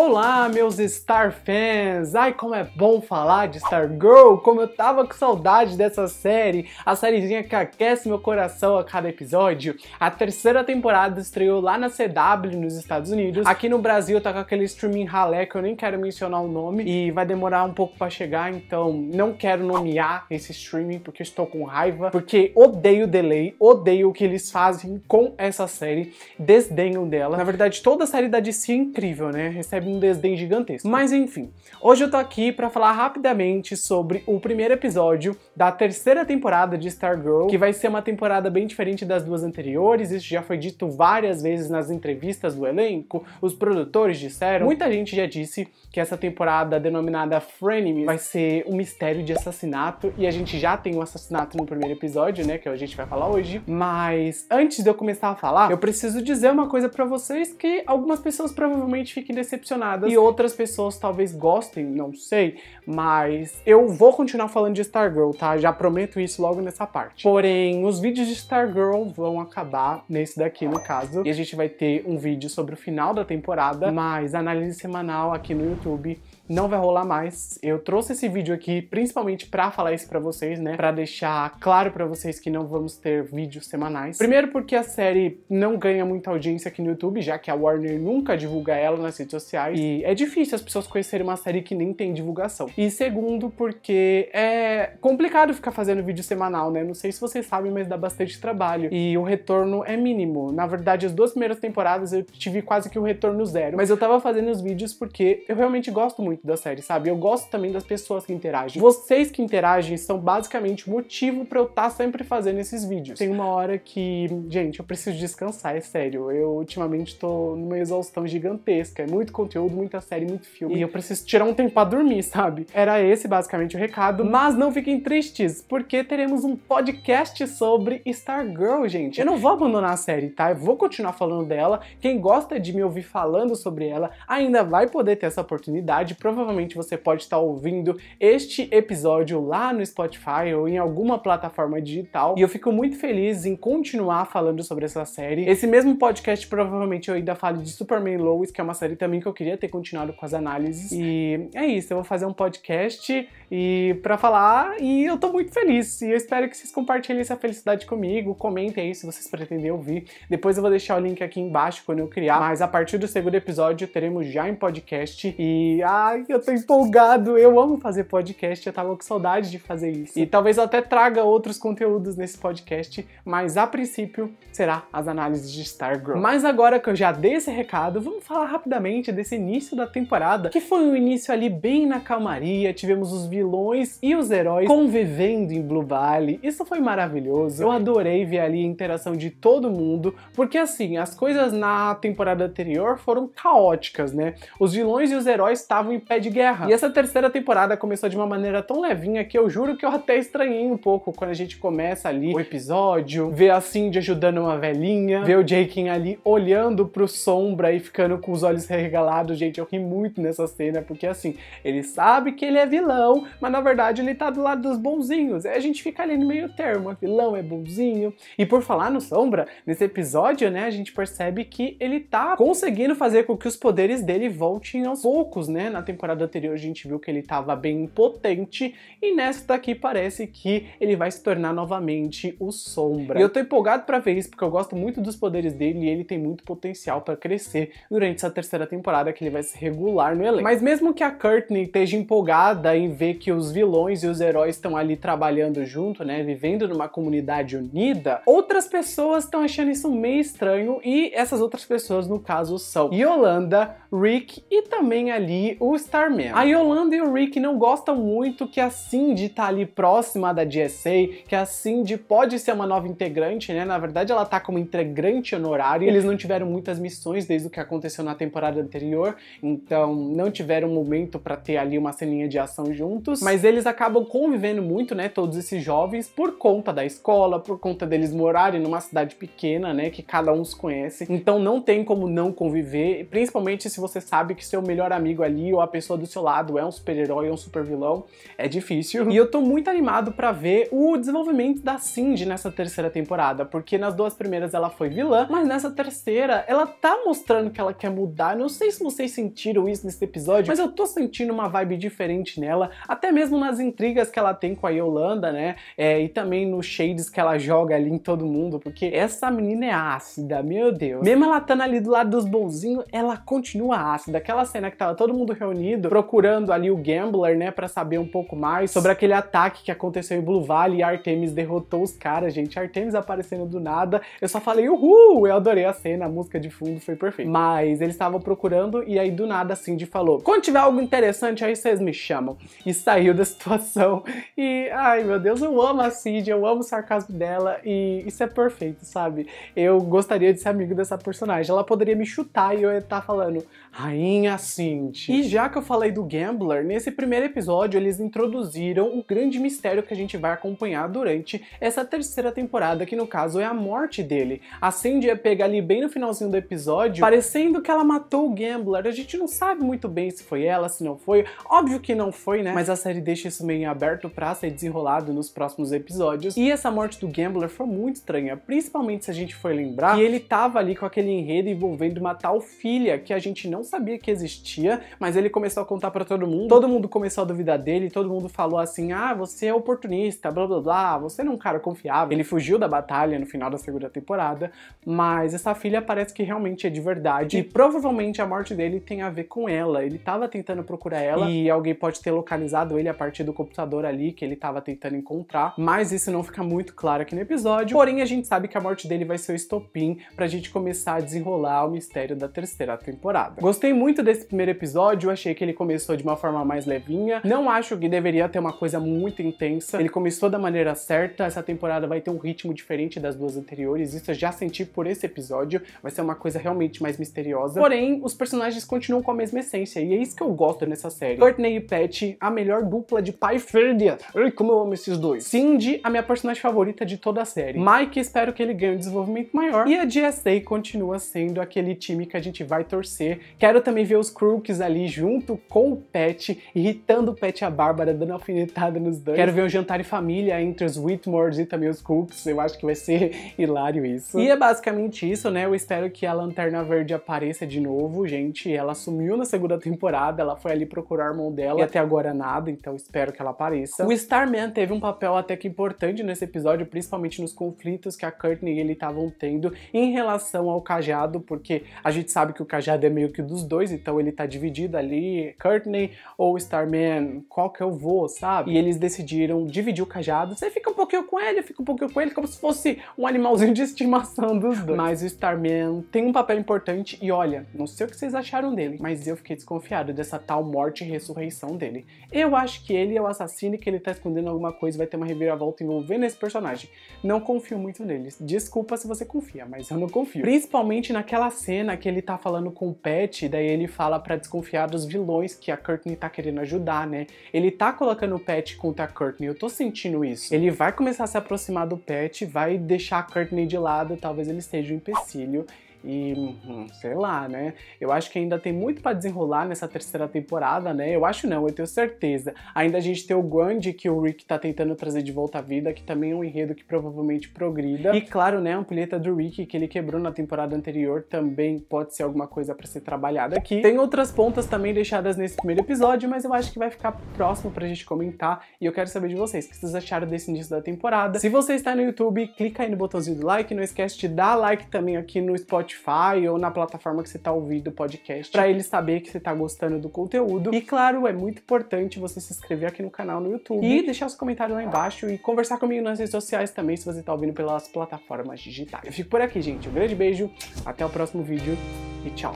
Olá, meus Star fans! Ai, como é bom falar de Star Girl! Como eu tava com saudade dessa série, a sériezinha que aquece meu coração a cada episódio. A terceira temporada estreou lá na CW nos Estados Unidos. Aqui no Brasil tá com aquele streaming ralé que eu nem quero mencionar o nome e vai demorar um pouco para chegar, então não quero nomear esse streaming porque estou com raiva, porque odeio o delay, odeio o que eles fazem com essa série, desdenham dela. Na verdade, toda a série da DC é incrível, né? Recebe um desdém gigantesco. Mas enfim, hoje eu tô aqui para falar rapidamente sobre o primeiro episódio da terceira temporada de Stargirl, que vai ser uma temporada bem diferente das duas anteriores, isso já foi dito várias vezes nas entrevistas do elenco, os produtores disseram, muita gente já disse que essa temporada denominada Frenemies vai ser um mistério de assassinato e a gente já tem um assassinato no primeiro episódio, né, que a gente vai falar hoje, mas antes de eu começar a falar, eu preciso dizer uma coisa para vocês que algumas pessoas provavelmente fiquem decepcionadas e outras pessoas talvez gostem, não sei, mas eu vou continuar falando de Stargirl, tá? Já prometo isso logo nessa parte. Porém, os vídeos de Stargirl vão acabar nesse daqui, no caso, e a gente vai ter um vídeo sobre o final da temporada, mas análise semanal aqui no YouTube não vai rolar mais. Eu trouxe esse vídeo aqui principalmente para falar isso para vocês, né? Para deixar claro para vocês que não vamos ter vídeos semanais. Primeiro porque a série não ganha muita audiência aqui no YouTube, já que a Warner nunca divulga ela nas redes sociais e é difícil as pessoas conhecerem uma série que nem tem divulgação. E segundo porque é complicado ficar fazendo vídeo semanal, né? Não sei se vocês sabem, mas dá bastante trabalho e o retorno é mínimo. Na verdade, as duas primeiras temporadas eu tive quase que um retorno zero, mas eu tava fazendo os vídeos porque eu realmente gosto muito muito da série, sabe? Eu gosto também das pessoas que interagem. Vocês que interagem são basicamente o motivo para eu estar tá sempre fazendo esses vídeos. Tem uma hora que, gente, eu preciso descansar, é sério. Eu ultimamente tô numa exaustão gigantesca. É muito conteúdo, muita série, muito filme. E eu preciso tirar um tempo pra dormir, sabe? Era esse basicamente o recado. Mas não fiquem tristes, porque teremos um podcast sobre Stargirl, gente. Eu não vou abandonar a série, tá? Eu vou continuar falando dela. Quem gosta de me ouvir falando sobre ela ainda vai poder ter essa oportunidade provavelmente você pode estar ouvindo este episódio lá no Spotify ou em alguma plataforma digital. E eu fico muito feliz em continuar falando sobre essa série. Esse mesmo podcast provavelmente eu ainda falo de Superman Lois, que é uma série também que eu queria ter continuado com as análises. E é isso, eu vou fazer um podcast e para falar e eu tô muito feliz. E eu espero que vocês compartilhem essa felicidade comigo, comentem aí se vocês pretendem ouvir. Depois eu vou deixar o link aqui embaixo quando eu criar, mas a partir do segundo episódio teremos já em podcast e ah, Ai, eu tô empolgado, eu amo fazer podcast, eu tava com saudade de fazer isso. E talvez eu até traga outros conteúdos nesse podcast, mas a princípio será as análises de Stargirl. Mas agora que eu já dei esse recado, vamos falar rapidamente desse início da temporada, que foi um início ali bem na calmaria, tivemos os vilões e os heróis convivendo em Blue Valley, isso foi maravilhoso, eu adorei ver ali a interação de todo mundo, porque assim, as coisas na temporada anterior foram caóticas, né? Os vilões e os heróis estavam em pé de guerra. E essa terceira temporada começou de uma maneira tão levinha que eu juro que eu até estranhei um pouco quando a gente começa ali o episódio, vê a Cindy ajudando uma velhinha, vê o Jaken ali olhando pro Sombra e ficando com os olhos regalados. Gente, eu ri muito nessa cena, porque assim, ele sabe que ele é vilão, mas na verdade ele tá do lado dos bonzinhos. Aí a gente fica ali no meio termo, ah, vilão é bonzinho. E por falar no Sombra, nesse episódio, né, a gente percebe que ele tá conseguindo fazer com que os poderes dele voltem aos poucos, né, na temporada anterior a gente viu que ele estava bem impotente e nesta aqui parece que ele vai se tornar novamente o Sombra. E eu tô empolgado para ver isso porque eu gosto muito dos poderes dele e ele tem muito potencial para crescer durante essa terceira temporada que ele vai se regular no elenco. Mas mesmo que a Courtney esteja empolgada em ver que os vilões e os heróis estão ali trabalhando junto, né, vivendo numa comunidade unida, outras pessoas estão achando isso meio estranho e essas outras pessoas no caso são Yolanda, Rick e também ali o Starman. A Yolanda e o Rick não gostam muito que a Cindy tá ali próxima da GSA, que a Cindy pode ser uma nova integrante, né? Na verdade, ela tá como integrante honorária. Eles não tiveram muitas missões desde o que aconteceu na temporada anterior, então não tiveram momento para ter ali uma ceninha de ação juntos, mas eles acabam convivendo muito, né? Todos esses jovens por conta da escola, por conta deles morarem numa cidade pequena, né? Que cada um se conhece. Então não tem como não conviver, principalmente se você sabe que seu melhor amigo ali ou a pessoa do seu lado é um super-herói ou é um super-vilão, é difícil. E eu tô muito animado para ver o desenvolvimento da Cindy nessa terceira temporada, porque nas duas primeiras ela foi vilã, mas nessa terceira ela tá mostrando que ela quer mudar. Não sei se vocês sentiram isso nesse episódio, mas eu tô sentindo uma vibe diferente nela, até mesmo nas intrigas que ela tem com a Yolanda, né? É, e também nos shades que ela joga ali em todo mundo, porque essa menina é ácida, meu Deus. Mesmo ela estando ali do lado dos bonzinhos, ela continua ácida. Aquela cena que tava todo mundo reunido Unido, procurando ali o Gambler, né, para saber um pouco mais sobre aquele ataque que aconteceu em Blue Valley e Artemis derrotou os caras, gente. Artemis aparecendo do nada. Eu só falei, uhul! Eu adorei a cena, a música de fundo foi perfeita. Mas eles estavam procurando e aí do nada a Cindy falou: quando tiver algo interessante, aí vocês me chamam. E saiu da situação. E ai meu Deus, eu amo a Cindy, eu amo o sarcasmo dela e isso é perfeito, sabe? Eu gostaria de ser amigo dessa personagem. Ela poderia me chutar e eu ia estar tá falando, Rainha Cindy. E já que eu falei do Gambler, nesse primeiro episódio eles introduziram o grande mistério que a gente vai acompanhar durante essa terceira temporada, que no caso é a morte dele. A Cindy pega ali bem no finalzinho do episódio, parecendo que ela matou o Gambler. A gente não sabe muito bem se foi ela, se não foi. Óbvio que não foi, né? Mas a série deixa isso meio aberto pra ser desenrolado nos próximos episódios. E essa morte do Gambler foi muito estranha, principalmente se a gente for lembrar que ele tava ali com aquele enredo envolvendo uma tal filha que a gente não sabia que existia, mas ele começou a contar para todo mundo. Todo mundo começou a duvidar dele, todo mundo falou assim: ah, você é oportunista, blá blá blá, você não é um cara confiável. Ele fugiu da batalha no final da segunda temporada, mas essa filha parece que realmente é de verdade. E provavelmente a morte dele tem a ver com ela. Ele tava tentando procurar ela e alguém pode ter localizado ele a partir do computador ali que ele tava tentando encontrar, mas isso não fica muito claro aqui no episódio. Porém, a gente sabe que a morte dele vai ser o estopim pra gente começar a desenrolar o mistério da terceira temporada. Gostei muito desse primeiro episódio, achei achei que ele começou de uma forma mais levinha. Não acho que deveria ter uma coisa muito intensa. Ele começou da maneira certa. Essa temporada vai ter um ritmo diferente das duas anteriores. Isso eu já senti por esse episódio. Vai ser uma coisa realmente mais misteriosa. Porém, os personagens continuam com a mesma essência. E é isso que eu gosto nessa série. Courtney e Pat, a melhor dupla de pai e filha. Ai, como eu amo esses dois. Cindy, a minha personagem favorita de toda a série. Mike, espero que ele ganhe um desenvolvimento maior. E a GSA continua sendo aquele time que a gente vai torcer. Quero também ver os Crooks ali junto junto com o Pet, irritando o Pet e a Bárbara, dando alfinetada nos dois. Quero ver um jantar em família entre os Whitmores e também os Cooks. Eu acho que vai ser hilário isso. E é basicamente isso, né? Eu espero que a Lanterna Verde apareça de novo, gente. Ela sumiu na segunda temporada, ela foi ali procurar o irmão dela e até agora nada, então espero que ela apareça. O Starman teve um papel até que importante nesse episódio, principalmente nos conflitos que a Courtney e ele estavam tendo em relação ao cajado, porque a gente sabe que o cajado é meio que dos dois, então ele tá dividido ali Courtney, Courtney ou Starman, qual que eu é vou, sabe? E eles decidiram dividir o cajado. Você fica um pouquinho com ele, fica um pouquinho com ele, como se fosse um animalzinho de estimação dos dois. Mas o Starman tem um papel importante e olha, não sei o que vocês acharam dele, mas eu fiquei desconfiado dessa tal morte e ressurreição dele. Eu acho que ele é o assassino e que ele tá escondendo alguma coisa e vai ter uma reviravolta envolvendo esse personagem. Não confio muito nele. Desculpa se você confia, mas eu não confio. Principalmente naquela cena que ele tá falando com o Pet, daí ele fala para desconfiar dos vilões que a Courtney tá querendo ajudar, né? Ele tá colocando o Pat contra a Courtney, eu tô sentindo isso. Ele vai começar a se aproximar do Pat, vai deixar a Courtney de lado, talvez ele esteja um empecilho. E hum, sei lá, né? Eu acho que ainda tem muito para desenrolar nessa terceira temporada, né? Eu acho não, eu tenho certeza. Ainda a gente tem o Gandhi que o Rick tá tentando trazer de volta à vida, que também é um enredo que provavelmente progrida. E claro, né, a ampulheta do Rick que ele quebrou na temporada anterior também pode ser alguma coisa para ser trabalhada aqui. Tem outras pontas também deixadas nesse primeiro episódio, mas eu acho que vai ficar próximo pra gente comentar e eu quero saber de vocês, o que vocês acharam desse início da temporada. Se você está no YouTube, clica aí no botãozinho do like, não esquece de dar like também aqui no Spotify Spotify ou na plataforma que você está ouvindo o podcast, para ele saber que você está gostando do conteúdo. E claro, é muito importante você se inscrever aqui no canal no YouTube e deixar os comentários lá embaixo e conversar comigo nas redes sociais também se você está ouvindo pelas plataformas digitais. Eu fico por aqui, gente. Um grande beijo, até o próximo vídeo e tchau!